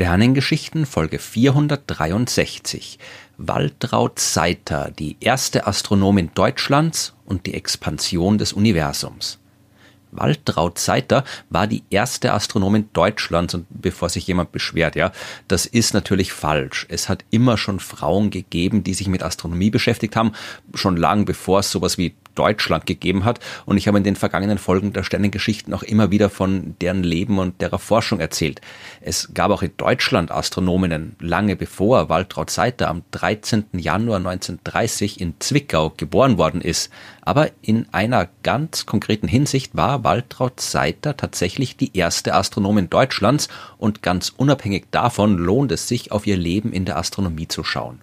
Sternengeschichten Folge 463. Waltraud Seiter, die erste Astronomin Deutschlands und die Expansion des Universums. Waltraud Seiter war die erste Astronomin Deutschlands und bevor sich jemand beschwert, ja, das ist natürlich falsch. Es hat immer schon Frauen gegeben, die sich mit Astronomie beschäftigt haben, schon lang bevor es sowas wie Deutschland gegeben hat. Und ich habe in den vergangenen Folgen der Sternengeschichten auch immer wieder von deren Leben und derer Forschung erzählt. Es gab auch in Deutschland Astronominnen, lange bevor Waltraud Seiter am 13. Januar 1930 in Zwickau geboren worden ist. Aber in einer ganz konkreten Hinsicht war Waltraud Seiter tatsächlich die erste Astronomin Deutschlands und ganz unabhängig davon lohnt es sich, auf ihr Leben in der Astronomie zu schauen.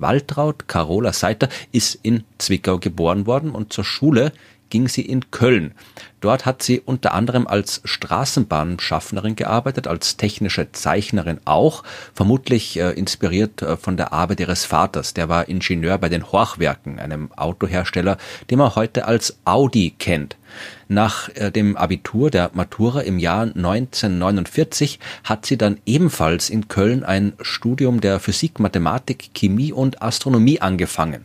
Waltraud Carola Seiter ist in Zwickau geboren worden und zur Schule ging sie in Köln. Dort hat sie unter anderem als Straßenbahnschaffnerin gearbeitet, als technische Zeichnerin auch, vermutlich äh, inspiriert äh, von der Arbeit ihres Vaters. Der war Ingenieur bei den Horchwerken, einem Autohersteller, den man heute als Audi kennt. Nach äh, dem Abitur der Matura im Jahr 1949 hat sie dann ebenfalls in Köln ein Studium der Physik, Mathematik, Chemie und Astronomie angefangen.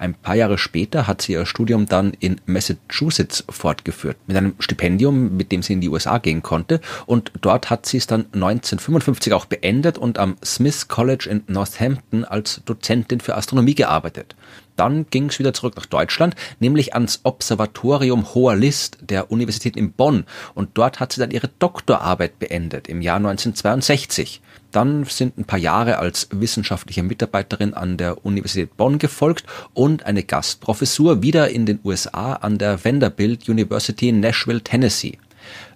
Ein paar Jahre später hat sie ihr Studium dann in Massachusetts fortgeführt, mit einem Stipendium, mit dem sie in die USA gehen konnte. Und dort hat sie es dann 1955 auch beendet und am Smith College in Northampton als Dozentin für Astronomie gearbeitet. Dann ging es wieder zurück nach Deutschland, nämlich ans Observatorium Hoher List der Universität in Bonn. Und dort hat sie dann ihre Doktorarbeit beendet im Jahr 1962. Dann sind ein paar Jahre als wissenschaftliche Mitarbeiterin an der Universität Bonn gefolgt und eine Gastprofessur wieder in den USA an der Vanderbilt University in Nashville, Tennessee.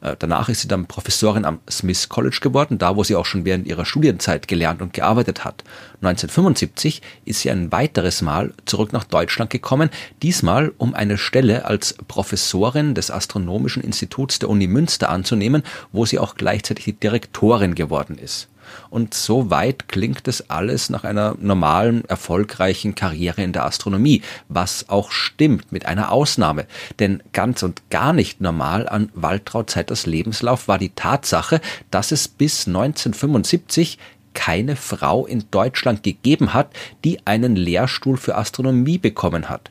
Äh, danach ist sie dann Professorin am Smith College geworden, da wo sie auch schon während ihrer Studienzeit gelernt und gearbeitet hat. 1975 ist sie ein weiteres Mal zurück nach Deutschland gekommen, diesmal um eine Stelle als Professorin des Astronomischen Instituts der Uni Münster anzunehmen, wo sie auch gleichzeitig die Direktorin geworden ist. Und so weit klingt es alles nach einer normalen, erfolgreichen Karriere in der Astronomie, was auch stimmt, mit einer Ausnahme. Denn ganz und gar nicht normal an Waltraud Zeiters Lebenslauf war die Tatsache, dass es bis 1975 keine Frau in Deutschland gegeben hat, die einen Lehrstuhl für Astronomie bekommen hat.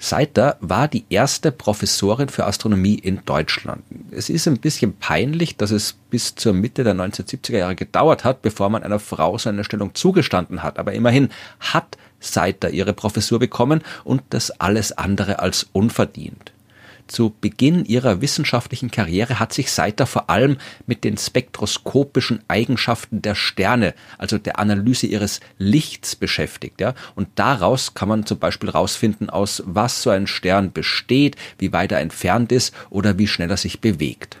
Seiter war die erste Professorin für Astronomie in Deutschland. Es ist ein bisschen peinlich, dass es bis zur Mitte der 1970er Jahre gedauert hat, bevor man einer Frau so eine Stellung zugestanden hat. Aber immerhin hat Seiter ihre Professur bekommen und das alles andere als unverdient. Zu Beginn ihrer wissenschaftlichen Karriere hat sich Seiter vor allem mit den spektroskopischen Eigenschaften der Sterne, also der Analyse ihres Lichts beschäftigt. Ja? Und daraus kann man zum Beispiel herausfinden, aus was so ein Stern besteht, wie weit er entfernt ist oder wie schnell er sich bewegt.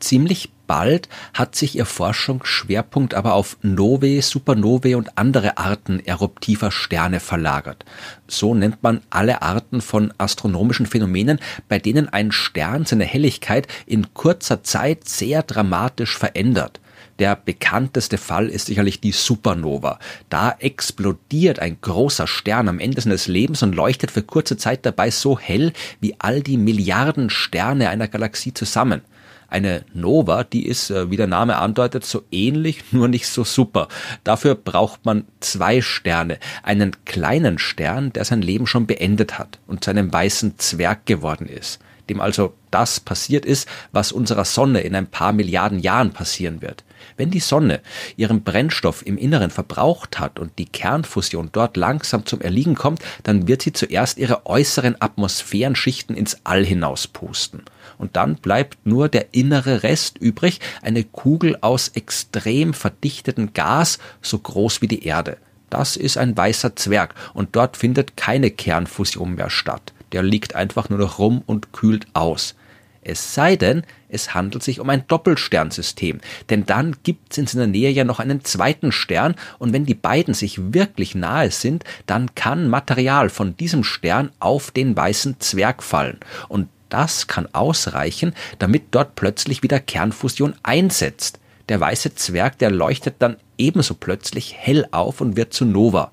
Ziemlich bald hat sich ihr Forschungsschwerpunkt aber auf Novae, Supernovae und andere Arten eruptiver Sterne verlagert. So nennt man alle Arten von astronomischen Phänomenen, bei denen ein Stern seine Helligkeit in kurzer Zeit sehr dramatisch verändert. Der bekannteste Fall ist sicherlich die Supernova. Da explodiert ein großer Stern am Ende seines Lebens und leuchtet für kurze Zeit dabei so hell wie all die Milliarden Sterne einer Galaxie zusammen eine Nova, die ist, äh, wie der Name andeutet, so ähnlich, nur nicht so super. Dafür braucht man zwei Sterne. Einen kleinen Stern, der sein Leben schon beendet hat und zu einem weißen Zwerg geworden ist. Dem also das passiert ist, was unserer Sonne in ein paar Milliarden Jahren passieren wird. Wenn die Sonne ihren Brennstoff im Inneren verbraucht hat und die Kernfusion dort langsam zum Erliegen kommt, dann wird sie zuerst ihre äußeren Atmosphärenschichten ins All hinauspusten. Und dann bleibt nur der innere Rest übrig, eine Kugel aus extrem verdichtetem Gas, so groß wie die Erde. Das ist ein weißer Zwerg und dort findet keine Kernfusion mehr statt. Der liegt einfach nur noch rum und kühlt aus. Es sei denn, es handelt sich um ein Doppelsternsystem, denn dann gibt es in seiner Nähe ja noch einen zweiten Stern und wenn die beiden sich wirklich nahe sind, dann kann Material von diesem Stern auf den weißen Zwerg fallen und das kann ausreichen, damit dort plötzlich wieder Kernfusion einsetzt. Der weiße Zwerg, der leuchtet dann ebenso plötzlich hell auf und wird zu Nova.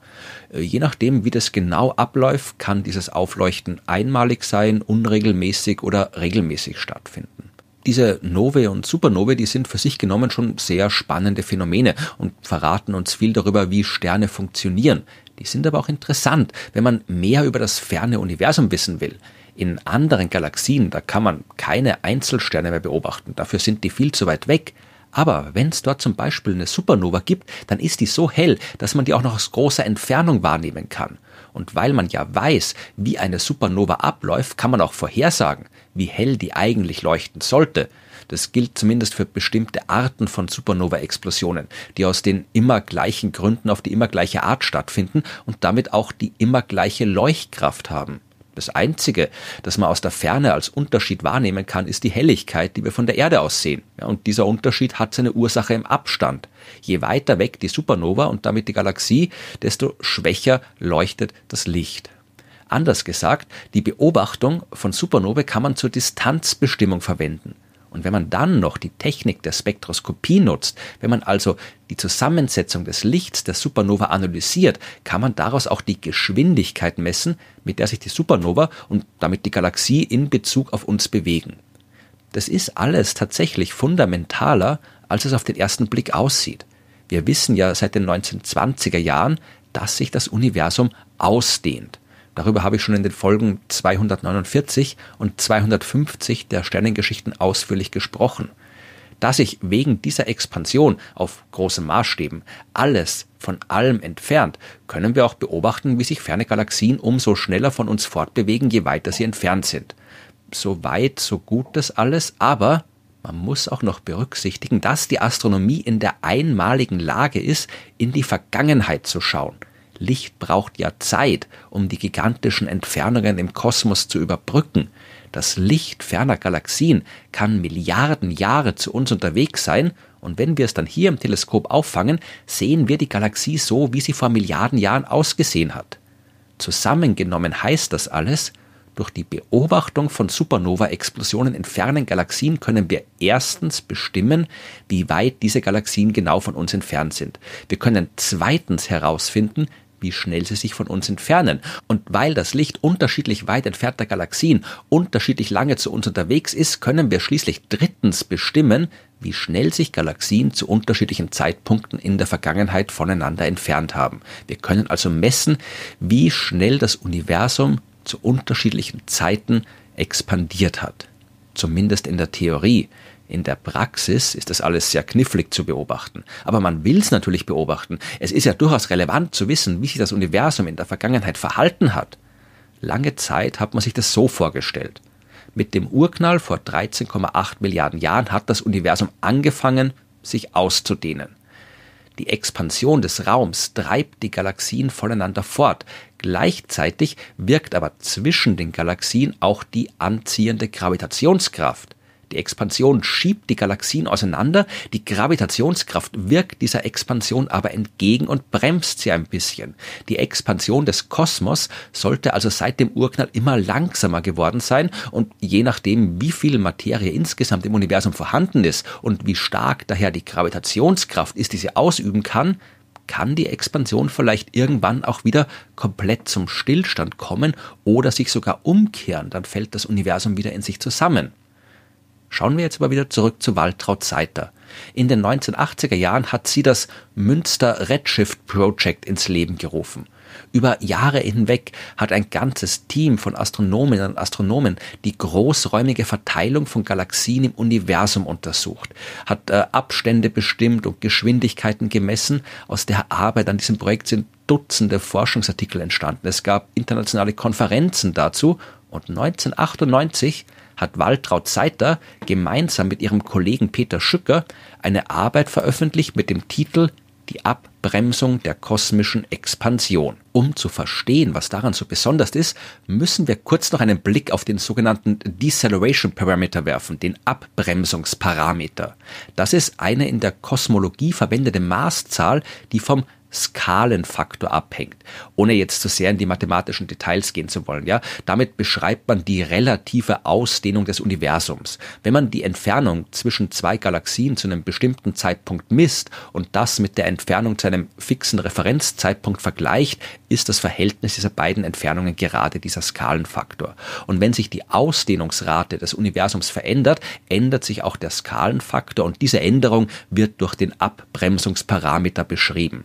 Äh, je nachdem, wie das genau abläuft, kann dieses Aufleuchten einmalig sein, unregelmäßig oder regelmäßig stattfinden diese Novae und Supernovae, die sind für sich genommen schon sehr spannende Phänomene und verraten uns viel darüber, wie Sterne funktionieren. Die sind aber auch interessant, wenn man mehr über das ferne Universum wissen will. In anderen Galaxien, da kann man keine Einzelsterne mehr beobachten, dafür sind die viel zu weit weg. Aber wenn es dort zum Beispiel eine Supernova gibt, dann ist die so hell, dass man die auch noch aus großer Entfernung wahrnehmen kann. Und weil man ja weiß, wie eine Supernova abläuft, kann man auch vorhersagen, wie hell die eigentlich leuchten sollte. Das gilt zumindest für bestimmte Arten von Supernova-Explosionen, die aus den immer gleichen Gründen auf die immer gleiche Art stattfinden und damit auch die immer gleiche Leuchtkraft haben. Das Einzige, das man aus der Ferne als Unterschied wahrnehmen kann, ist die Helligkeit, die wir von der Erde aus sehen. Ja, und dieser Unterschied hat seine Ursache im Abstand. Je weiter weg die Supernova und damit die Galaxie, desto schwächer leuchtet das Licht. Anders gesagt, die Beobachtung von Supernovae kann man zur Distanzbestimmung verwenden. Und wenn man dann noch die Technik der Spektroskopie nutzt, wenn man also die Zusammensetzung des Lichts der Supernova analysiert, kann man daraus auch die Geschwindigkeit messen, mit der sich die Supernova und damit die Galaxie in Bezug auf uns bewegen. Das ist alles tatsächlich fundamentaler, als es auf den ersten Blick aussieht. Wir wissen ja seit den 1920er Jahren, dass sich das Universum ausdehnt. Darüber habe ich schon in den Folgen 249 und 250 der Sternengeschichten ausführlich gesprochen. Dass sich wegen dieser Expansion auf großen Maßstäben alles von allem entfernt, können wir auch beobachten, wie sich ferne Galaxien umso schneller von uns fortbewegen, je weiter sie entfernt sind. So weit, so gut das alles, aber man muss auch noch berücksichtigen, dass die Astronomie in der einmaligen Lage ist, in die Vergangenheit zu schauen. Licht braucht ja Zeit, um die gigantischen Entfernungen im Kosmos zu überbrücken. Das Licht ferner Galaxien kann Milliarden Jahre zu uns unterwegs sein, und wenn wir es dann hier im Teleskop auffangen, sehen wir die Galaxie so, wie sie vor Milliarden Jahren ausgesehen hat. Zusammengenommen heißt das alles, durch die Beobachtung von Supernova-Explosionen in fernen Galaxien können wir erstens bestimmen, wie weit diese Galaxien genau von uns entfernt sind. Wir können zweitens herausfinden, wie schnell sie sich von uns entfernen. Und weil das Licht unterschiedlich weit entfernter Galaxien unterschiedlich lange zu uns unterwegs ist, können wir schließlich drittens bestimmen, wie schnell sich Galaxien zu unterschiedlichen Zeitpunkten in der Vergangenheit voneinander entfernt haben. Wir können also messen, wie schnell das Universum zu unterschiedlichen Zeiten expandiert hat. Zumindest in der Theorie. In der Praxis ist das alles sehr knifflig zu beobachten. Aber man will es natürlich beobachten. Es ist ja durchaus relevant zu wissen, wie sich das Universum in der Vergangenheit verhalten hat. Lange Zeit hat man sich das so vorgestellt. Mit dem Urknall vor 13,8 Milliarden Jahren hat das Universum angefangen, sich auszudehnen. Die Expansion des Raums treibt die Galaxien voneinander fort. Gleichzeitig wirkt aber zwischen den Galaxien auch die anziehende Gravitationskraft. Die Expansion schiebt die Galaxien auseinander, die Gravitationskraft wirkt dieser Expansion aber entgegen und bremst sie ein bisschen. Die Expansion des Kosmos sollte also seit dem Urknall immer langsamer geworden sein und je nachdem, wie viel Materie insgesamt im Universum vorhanden ist und wie stark daher die Gravitationskraft ist, die sie ausüben kann, kann die Expansion vielleicht irgendwann auch wieder komplett zum Stillstand kommen oder sich sogar umkehren, dann fällt das Universum wieder in sich zusammen. Schauen wir jetzt aber wieder zurück zu Waltraud Seiter. In den 1980er Jahren hat sie das Münster Redshift Project ins Leben gerufen. Über Jahre hinweg hat ein ganzes Team von Astronominnen und Astronomen die großräumige Verteilung von Galaxien im Universum untersucht, hat äh, Abstände bestimmt und Geschwindigkeiten gemessen. Aus der Arbeit an diesem Projekt sind Dutzende Forschungsartikel entstanden. Es gab internationale Konferenzen dazu und 1998 hat Waltraud Seiter gemeinsam mit ihrem Kollegen Peter Schücker eine Arbeit veröffentlicht mit dem Titel Die Abbremsung der kosmischen Expansion. Um zu verstehen, was daran so besonders ist, müssen wir kurz noch einen Blick auf den sogenannten Deceleration Parameter werfen, den Abbremsungsparameter. Das ist eine in der Kosmologie verwendete Maßzahl, die vom Skalenfaktor abhängt, ohne jetzt zu sehr in die mathematischen Details gehen zu wollen. Ja, damit beschreibt man die relative Ausdehnung des Universums. Wenn man die Entfernung zwischen zwei Galaxien zu einem bestimmten Zeitpunkt misst und das mit der Entfernung zu einem fixen Referenzzeitpunkt vergleicht, ist das Verhältnis dieser beiden Entfernungen gerade dieser Skalenfaktor. Und wenn sich die Ausdehnungsrate des Universums verändert, ändert sich auch der Skalenfaktor und diese Änderung wird durch den Abbremsungsparameter beschrieben.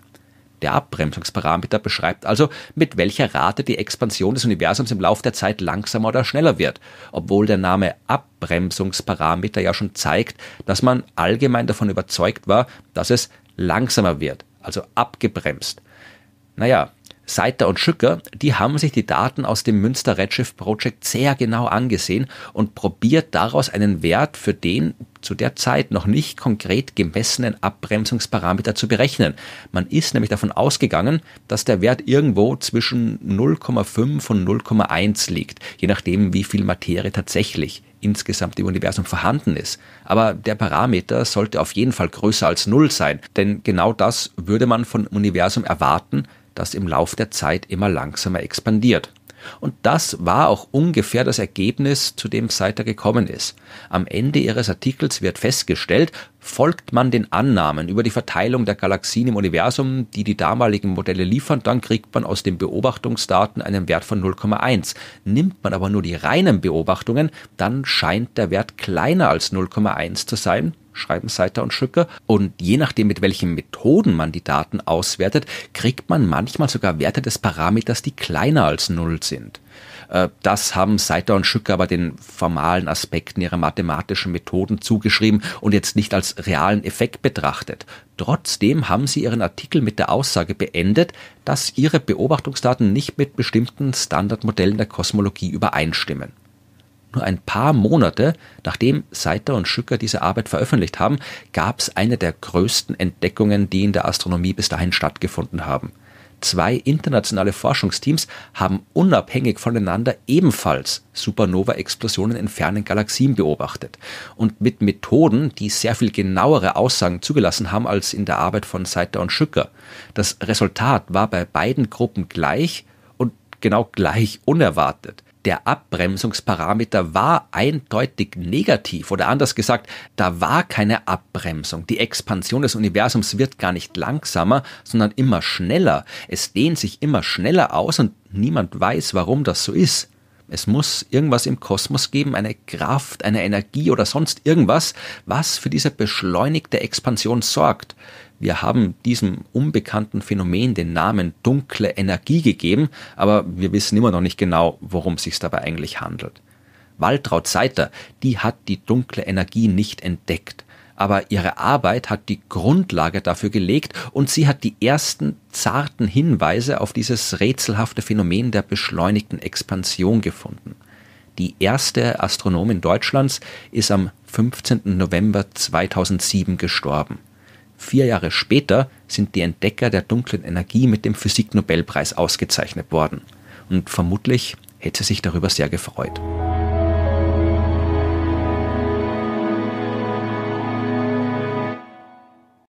Der Abbremsungsparameter beschreibt also, mit welcher Rate die Expansion des Universums im Laufe der Zeit langsamer oder schneller wird, obwohl der Name Abbremsungsparameter ja schon zeigt, dass man allgemein davon überzeugt war, dass es langsamer wird, also abgebremst. Naja, Seiter und Schücker, die haben sich die Daten aus dem Münster Redshift Project sehr genau angesehen und probiert daraus einen Wert für den zu der Zeit noch nicht konkret gemessenen Abbremsungsparameter zu berechnen. Man ist nämlich davon ausgegangen, dass der Wert irgendwo zwischen 0,5 und 0,1 liegt, je nachdem, wie viel Materie tatsächlich insgesamt im Universum vorhanden ist. Aber der Parameter sollte auf jeden Fall größer als 0 sein, denn genau das würde man vom Universum erwarten, das im Lauf der Zeit immer langsamer expandiert. Und das war auch ungefähr das Ergebnis, zu dem Seiter gekommen ist. Am Ende ihres Artikels wird festgestellt, folgt man den Annahmen über die Verteilung der Galaxien im Universum, die die damaligen Modelle liefern, dann kriegt man aus den Beobachtungsdaten einen Wert von 0,1. Nimmt man aber nur die reinen Beobachtungen, dann scheint der Wert kleiner als 0,1 zu sein, schreiben Seiter und Schücker. Und je nachdem, mit welchen Methoden man die Daten auswertet, kriegt man manchmal sogar Werte des Parameters, die kleiner als Null sind. Äh, das haben Seiter und Schücker aber den formalen Aspekten ihrer mathematischen Methoden zugeschrieben und jetzt nicht als realen Effekt betrachtet. Trotzdem haben sie ihren Artikel mit der Aussage beendet, dass ihre Beobachtungsdaten nicht mit bestimmten Standardmodellen der Kosmologie übereinstimmen. Nur ein paar Monate nachdem Seiter und Schücker diese Arbeit veröffentlicht haben, gab es eine der größten Entdeckungen, die in der Astronomie bis dahin stattgefunden haben. Zwei internationale Forschungsteams haben unabhängig voneinander ebenfalls Supernova-Explosionen in fernen Galaxien beobachtet und mit Methoden, die sehr viel genauere Aussagen zugelassen haben als in der Arbeit von Seiter und Schücker. Das Resultat war bei beiden Gruppen gleich und genau gleich unerwartet der Abbremsungsparameter war eindeutig negativ oder anders gesagt, da war keine Abbremsung. Die Expansion des Universums wird gar nicht langsamer, sondern immer schneller. Es dehnt sich immer schneller aus und niemand weiß, warum das so ist. Es muss irgendwas im Kosmos geben, eine Kraft, eine Energie oder sonst irgendwas, was für diese beschleunigte Expansion sorgt. Wir haben diesem unbekannten Phänomen den Namen dunkle Energie gegeben, aber wir wissen immer noch nicht genau, worum es sich dabei eigentlich handelt. Waltraud Seiter, die hat die dunkle Energie nicht entdeckt, aber ihre Arbeit hat die Grundlage dafür gelegt und sie hat die ersten zarten Hinweise auf dieses rätselhafte Phänomen der beschleunigten Expansion gefunden. Die erste Astronomin Deutschlands ist am 15. November 2007 gestorben. Vier Jahre später sind die Entdecker der dunklen Energie mit dem Physiknobelpreis ausgezeichnet worden. Und vermutlich hätte sie sich darüber sehr gefreut.